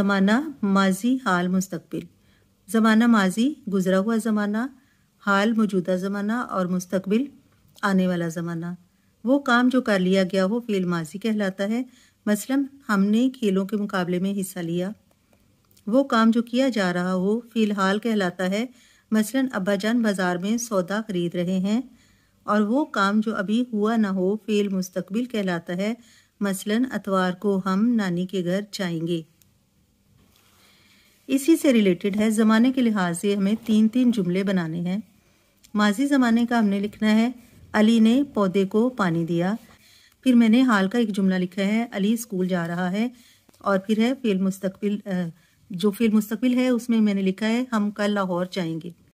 ज़माना माजी हाल मुस्तबिल ज़माना माजी गुज़रा हुआ ज़माना हाल मौजूदा ज़माना और मुस्तबिल आने वाला ज़माना वो काम जो कर लिया गया हो फेल माजी कहलाता है मसलन हमने खेलों के मुकाबले में हिस्सा लिया वो काम जो किया जा रहा हो फ़िलहाल कहलाता है मसलन अब्बा जान बाज़ार में सौदा खरीद रहे हैं और वो काम जो अभी हुआ ना हो फेल मुस्तबिल कहलाता है मसलन अतवार को हम नानी के घर जाएंगे इसी से रिलेटेड है ज़माने के लिहाज से हमें तीन तीन जुमले बनाने हैं माजी ज़माने का हमने लिखना है अली ने पौधे को पानी दिया फिर मैंने हाल का एक जुमला लिखा है अली स्कूल जा रहा है और फिर है फिल मुस्तकबिल जो फिल मुस्तकबिल है उसमें मैंने लिखा है हम कल लाहौर जाएंगे